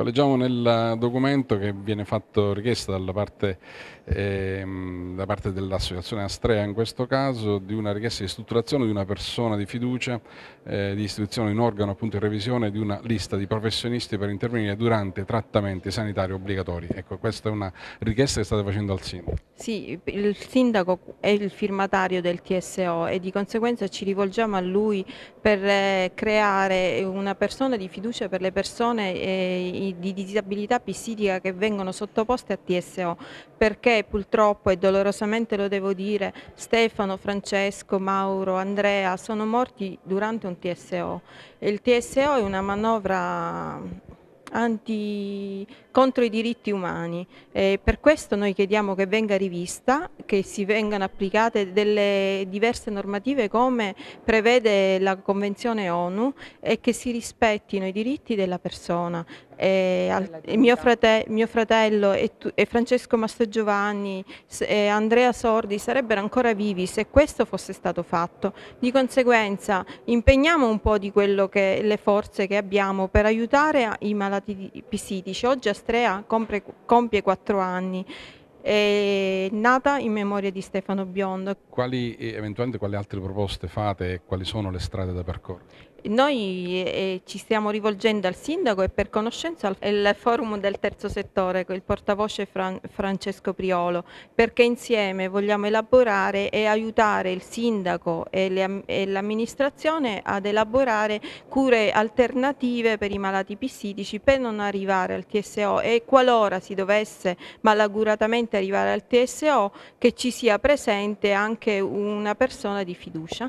Ecco, leggiamo nel documento che viene fatto richiesta dalla parte eh, da parte dell'associazione Astrea in questo caso di una richiesta di strutturazione di una persona di fiducia eh, di istituzione in organo appunto in revisione di una lista di professionisti per intervenire durante trattamenti sanitari obbligatori. Ecco, questa è una richiesta che state facendo al sindaco. Sì, il sindaco è il firmatario del TSO e di conseguenza ci rivolgiamo a lui per eh, creare una persona di fiducia per le persone eh, di disabilità psichica che vengono sottoposte a TSO perché purtroppo è doloroso doverosamente lo devo dire, Stefano, Francesco, Mauro, Andrea, sono morti durante un TSO. Il TSO è una manovra anti, contro i diritti umani. Eh, per questo noi chiediamo che venga rivista, che si vengano applicate delle diverse normative come prevede la Convenzione ONU e che si rispettino i diritti della persona. Eh, al, mio, frate, mio, fratello e, tu, e Francesco Mastrogiovanni e Andrea Sordi sarebbero ancora vivi se questo fosse stato fatto. Di conseguenza impegniamo un po' di quello che le forze che abbiamo per aiutare i malati Lapisidici. Oggi Astrea compre, compie 4 anni è nata in memoria di Stefano Biondo. Quali, eventualmente quali altre proposte fate e quali sono le strade da percorrere? Noi eh, eh, ci stiamo rivolgendo al sindaco e per conoscenza al forum del terzo settore, il portavoce Fran Francesco Priolo, perché insieme vogliamo elaborare e aiutare il sindaco e l'amministrazione ad elaborare cure alternative per i malati psichici per non arrivare al TSO e qualora si dovesse malaguratamente arrivare al TSO che ci sia presente anche una persona di fiducia.